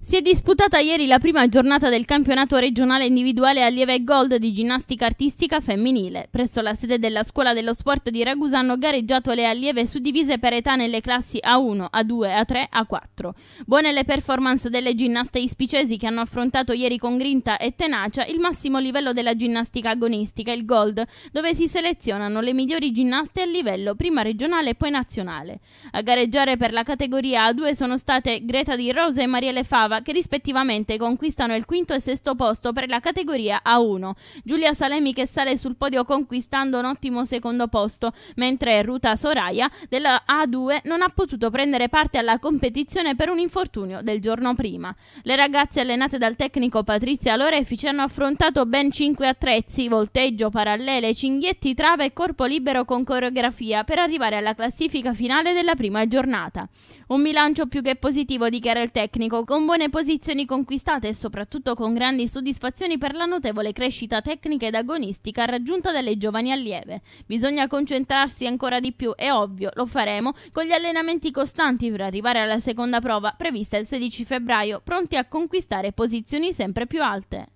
Si è disputata ieri la prima giornata del campionato regionale individuale allieve Gold di ginnastica artistica femminile. Presso la sede della Scuola dello Sport di Ragusa hanno gareggiato le allieve suddivise per età nelle classi A1, A2, A3, A4. Buone le performance delle ginnaste ispicesi che hanno affrontato ieri con grinta e tenacia il massimo livello della ginnastica agonistica, il Gold, dove si selezionano le migliori ginnaste a livello prima regionale e poi nazionale. A gareggiare per la categoria A2 sono state Greta Di Rosa e Marielle Favre Bratislava che rispettivamente conquistano il quinto e sesto posto per la categoria A1. Giulia Salemi che sale sul podio conquistando un ottimo secondo posto, mentre Ruta Soraya della A2 non ha potuto prendere parte alla competizione per un infortunio del giorno prima. Le ragazze allenate dal tecnico Patrizia Lorefici hanno affrontato ben 5 attrezzi, volteggio, parallele, cinghietti, trave e corpo libero con coreografia per arrivare alla classifica finale della prima giornata. Un bilancio più che positivo dichiara il tecnico, con buoni buone posizioni conquistate e soprattutto con grandi soddisfazioni per la notevole crescita tecnica ed agonistica raggiunta dalle giovani allieve. Bisogna concentrarsi ancora di più, è ovvio, lo faremo con gli allenamenti costanti per arrivare alla seconda prova prevista il 16 febbraio, pronti a conquistare posizioni sempre più alte.